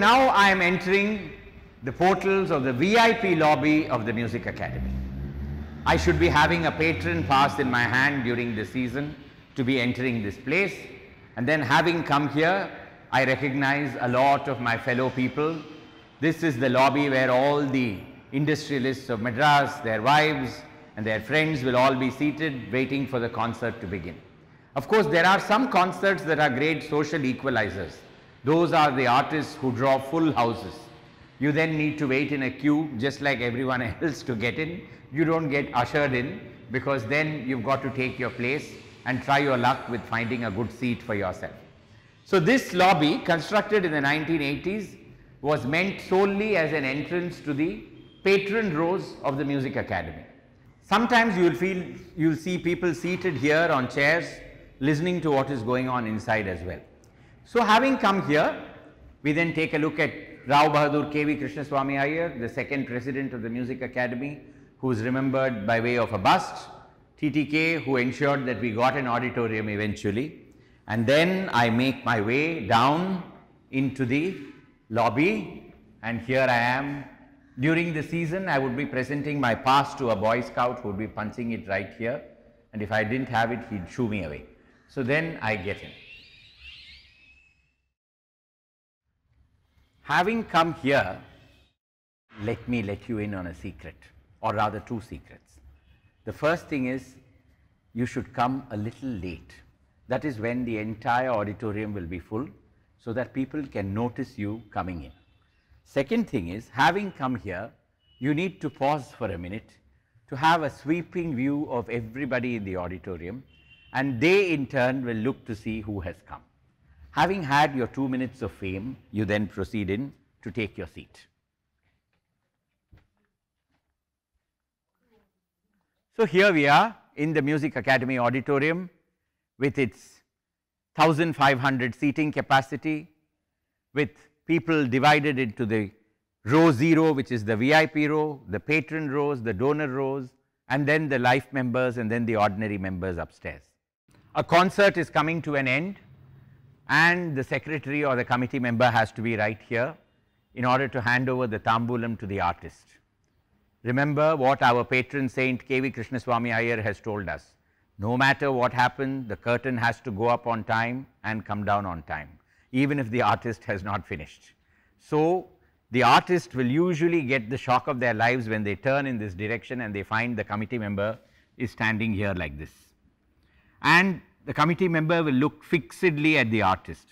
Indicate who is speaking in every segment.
Speaker 1: now I am entering the portals of the VIP lobby of the Music Academy. I should be having a patron pass in my hand during the season to be entering this place. And then having come here, I recognize a lot of my fellow people. This is the lobby where all the industrialists of Madras, their wives and their friends will all be seated waiting for the concert to begin. Of course, there are some concerts that are great social equalizers. Those are the artists who draw full houses. You then need to wait in a queue just like everyone else to get in. You don't get ushered in because then you've got to take your place and try your luck with finding a good seat for yourself. So this lobby constructed in the 1980s was meant solely as an entrance to the patron rows of the music academy. Sometimes you will feel you will see people seated here on chairs listening to what is going on inside as well. So, having come here, we then take a look at Rao Bahadur K.V. Krishnaswamy Iyer, the second president of the Music Academy, who is remembered by way of a bust, TTK who ensured that we got an auditorium eventually and then I make my way down into the lobby and here I am. During the season I would be presenting my pass to a boy scout who would be punching it right here and if I didn't have it he'd shoo me away. So then I get him. Having come here, let me let you in on a secret or rather two secrets. The first thing is you should come a little late. That is when the entire auditorium will be full so that people can notice you coming in. Second thing is having come here, you need to pause for a minute to have a sweeping view of everybody in the auditorium and they in turn will look to see who has come. Having had your two minutes of fame, you then proceed in to take your seat. So here we are in the Music Academy auditorium with its 1500 seating capacity with people divided into the row 0 which is the VIP row, the patron rows, the donor rows and then the life members and then the ordinary members upstairs. A concert is coming to an end and the secretary or the committee member has to be right here in order to hand over the tambulam to the artist. Remember what our patron saint K.V. Krishnaswamy Iyer has told us. No matter what happens, the curtain has to go up on time and come down on time, even if the artist has not finished. So, the artist will usually get the shock of their lives when they turn in this direction and they find the committee member is standing here like this. And the committee member will look fixedly at the artist.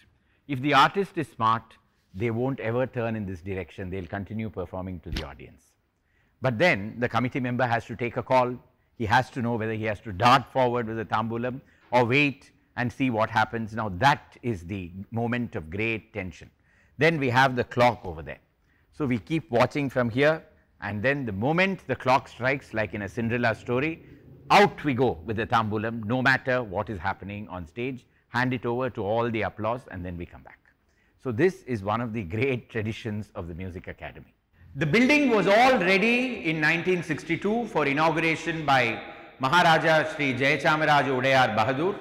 Speaker 1: If the artist is smart, they won't ever turn in this direction, they will continue performing to the audience. But then the committee member has to take a call, he has to know whether he has to dart forward with a tambulam or wait and see what happens. Now that is the moment of great tension. Then we have the clock over there. So we keep watching from here and then the moment the clock strikes like in a Cinderella story, out we go with the tambulam, no matter what is happening on stage, hand it over to all the applause and then we come back. So, this is one of the great traditions of the Music Academy. The building was all ready in 1962 for inauguration by Maharaja Sri Jayachamaraja Udayar Bahadur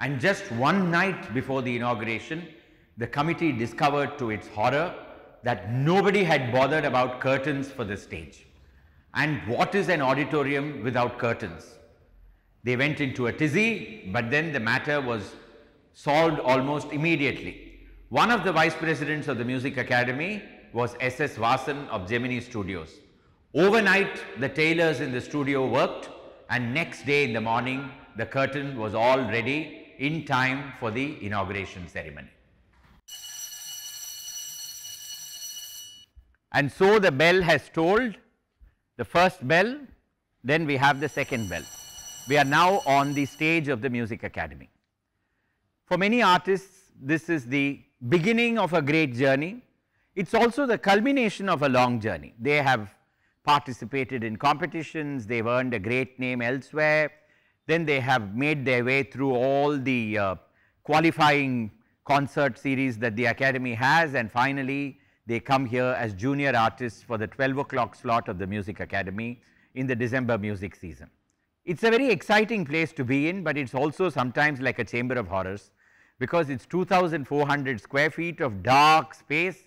Speaker 1: and just one night before the inauguration, the committee discovered to its horror that nobody had bothered about curtains for the stage. And what is an auditorium without curtains? They went into a tizzy, but then the matter was solved almost immediately. One of the vice presidents of the Music Academy was S.S. Vasan of Gemini Studios. Overnight, the tailors in the studio worked and next day in the morning, the curtain was all ready in time for the inauguration ceremony. And so the bell has tolled the first bell, then we have the second bell. We are now on the stage of the music academy. For many artists, this is the beginning of a great journey. It is also the culmination of a long journey. They have participated in competitions, they have earned a great name elsewhere, then they have made their way through all the uh, qualifying concert series that the academy has and finally they come here as junior artists for the 12 o'clock slot of the Music Academy in the December music season. It's a very exciting place to be in, but it's also sometimes like a chamber of horrors because it's 2,400 square feet of dark space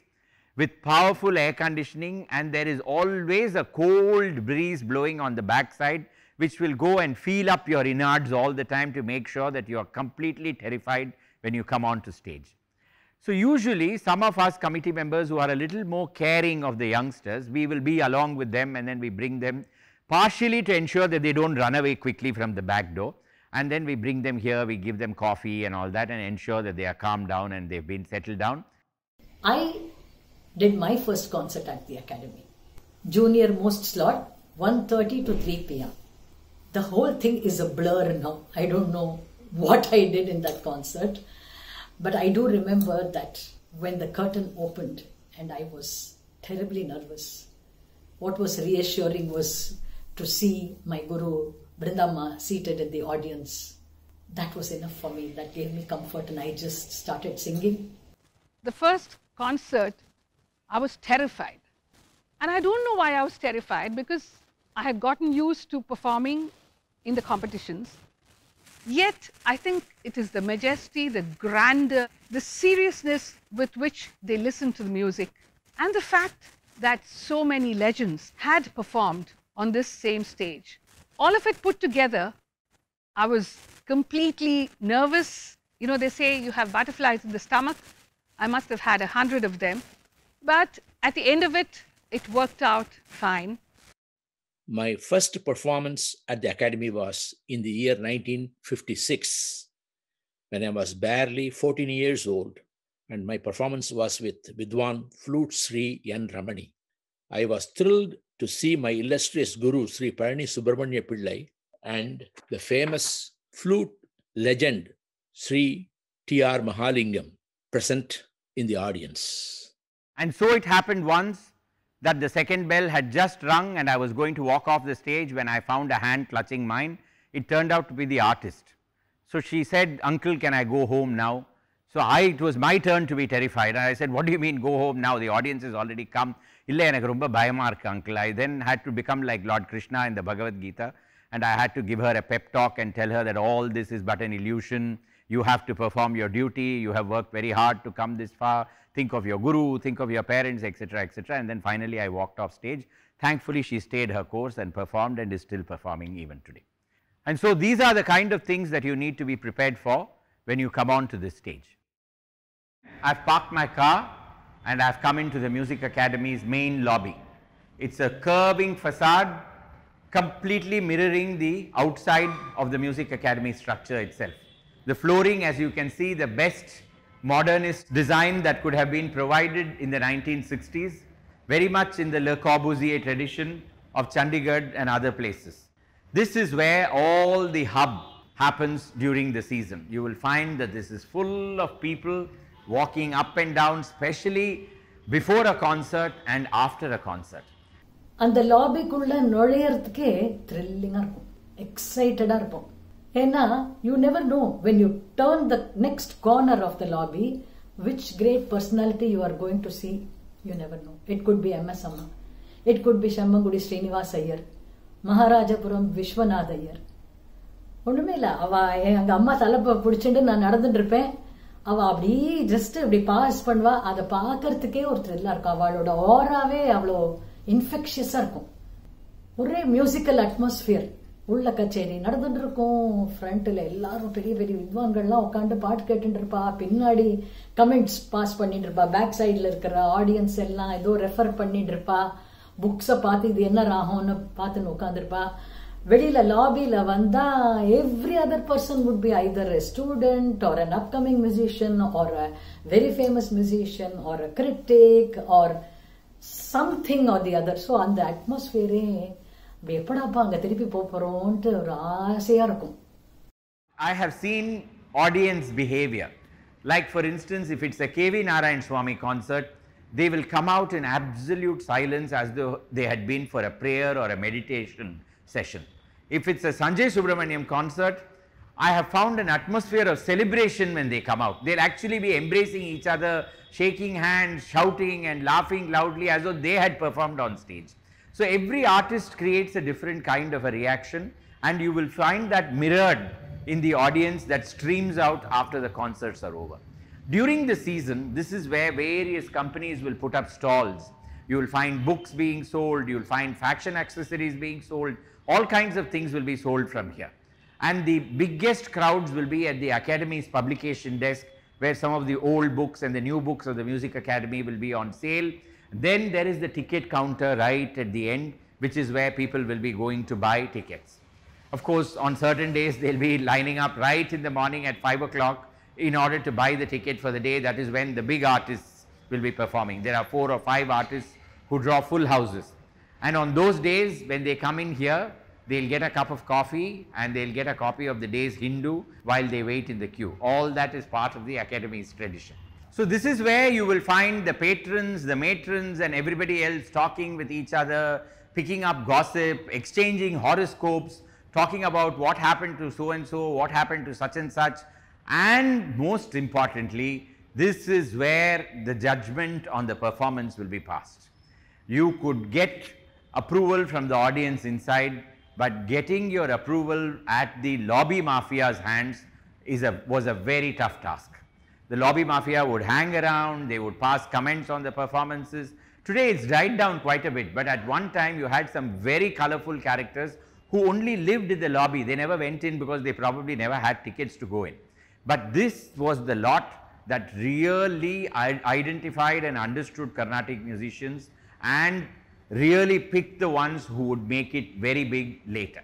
Speaker 1: with powerful air conditioning and there is always a cold breeze blowing on the backside which will go and feel up your innards all the time to make sure that you are completely terrified when you come onto stage. So usually some of us committee members who are a little more caring of the youngsters, we will be along with them and then we bring them partially to ensure that they don't run away quickly from the back door and then we bring them here, we give them coffee and all that and ensure that they are calmed down and they've been settled down.
Speaker 2: I did my first concert at the academy. Junior most slot 1.30 to 3 p.m. The whole thing is a blur now. I don't know what I did in that concert. But I do remember that when the curtain opened and I was terribly nervous, what was reassuring was to see my guru Brindama seated in the audience. That was enough for me. That gave me comfort and I just started singing. The first concert, I was terrified. And I don't know why I was terrified because I had gotten used to performing in the competitions. Yet, I think it is the majesty, the grandeur, the seriousness with which they listen to the music, and the fact that so many legends had performed on this same stage. All of it put together, I was completely nervous. You know, they say you have butterflies in the stomach. I must have had a hundred of them. But at the end of it, it worked out fine.
Speaker 1: My first performance at the Academy was in the year 1956, when I was barely 14 years old, and my performance was with Vidwan Flute Sri N. Ramani. I was thrilled to see my illustrious guru, Sri Parani Subramanya Pillai, and the famous flute legend, Sri T.R. Mahalingam, present in the audience. And so it happened once, that the second bell had just rung and I was going to walk off the stage when I found a hand clutching mine. It turned out to be the artist. So she said, uncle can I go home now? So I, it was my turn to be terrified and I said, what do you mean go home now? The audience has already come. Illa enak rumba uncle. I then had to become like Lord Krishna in the Bhagavad Gita and I had to give her a pep talk and tell her that all this is but an illusion you have to perform your duty, you have worked very hard to come this far, think of your guru, think of your parents, etc., etc. And then finally I walked off stage. Thankfully, she stayed her course and performed and is still performing even today. And so these are the kind of things that you need to be prepared for when you come onto this stage. I've parked my car and I've come into the Music Academy's main lobby. It's a curving facade completely mirroring the outside of the Music Academy structure itself. The flooring, as you can see, the best modernist design that could have been provided in the 1960s, very much in the Le Corbusier tradition of Chandigarh and other places. This is where all the hub happens during the season. You will find that this is full of people walking up and down, especially before a concert and after a concert.
Speaker 2: அந்த லாபிக்குள்ள நுழையறதுக்கே த்ரில்லிங்காக இருக்கும் எக்ஸைட்டடாக ஏன்னா you never know when you turn the next corner of the lobby which great personality you are going to see you never know it could be M S அம்மா it could be Semmangudi Srinivas Iyer Maharajapuram Viswanath Iyer ஒன்றுமே இல்லை அவள் எங்கள் அம்மா தலைப்பை பிடிச்சிட்டு நான் நடந்துட்டு இருப்பேன் அவள் அப்படியே ஜஸ்ட் இப்படி பாஸ் பண்ணுவா அதை பார்க்கறதுக்கே ஒருத்தர் த்ரில்லாக இருக்கும் அவளோட ஓராவே அவ்வளோ இன்ஃபெக்ஷியஸாக இருக்கும் ஒரே மியூசிக்கல் அட்மாஸ்ஃபியர் உள்ள கச்சேரி நடந்துட்டு இருக்கும் ஃப்ரண்ட்டில் எல்லாரும் பெரிய பெரிய வித்வான்கள்லாம் உட்காந்து பாட்டு கேட்டுட்டு இருப்பா பின்னாடி கமெண்ட்ஸ் பாஸ் பண்ணிட்டு இருப்பா பேக் சைடில் இருக்கிற ஆடியன்ஸ் எல்லாம் ஏதோ ரெஃபர் பண்ணிட்டு இருப்பா புக்ஸை பார்த்து இது என்ன ராகம்னு பார்த்துன்னு உட்காந்துருப்பா வெளியில லாபியில வந்தா every other person would be either a student or an upcoming musician or a very famous musician or a critic or something or the other so அந்த அட்மாஸ்பியரே I
Speaker 1: have seen audience behaviour. Like, for instance, if it's a K. V. Audience behaviour like for they will come out in absolute silence as though they had been for a prayer or a meditation session. If it's a Sanjay Subramaniam concert, I have found an atmosphere of celebration when they come out. They'll actually be embracing each other, shaking hands, shouting and laughing loudly as though they had performed on stage. So every artist creates a different kind of a reaction and you will find that mirrored in the audience that streams out after the concerts are over. During the season, this is where various companies will put up stalls. You will find books being sold, you will find fashion accessories being sold, all kinds of things will be sold from here. And the biggest crowds will be at the academy's publication desk where some of the old books and the new books of the music academy will be on sale then there is the ticket counter right at the end, which is where people will be going to buy tickets. Of course, on certain days, they'll be lining up right in the morning at 5 o'clock in order to buy the ticket for the day. That is when the big artists will be performing. There are four or five artists who draw full houses. And on those days, when they come in here, they'll get a cup of coffee and they'll get a copy of the day's Hindu while they wait in the queue. All that is part of the academy's tradition. So this is where you will find the patrons, the matrons and everybody else talking with each other, picking up gossip, exchanging horoscopes, talking about what happened to so and so, what happened to such and such and most importantly, this is where the judgment on the performance will be passed. You could get approval from the audience inside, but getting your approval at the lobby mafia's hands is a, was a very tough task. The lobby mafia would hang around, they would pass comments on the performances. Today it's died down quite a bit, but at one time you had some very colorful characters who only lived in the lobby. They never went in because they probably never had tickets to go in. But this was the lot that really identified and understood Carnatic musicians and really picked the ones who would make it very big later.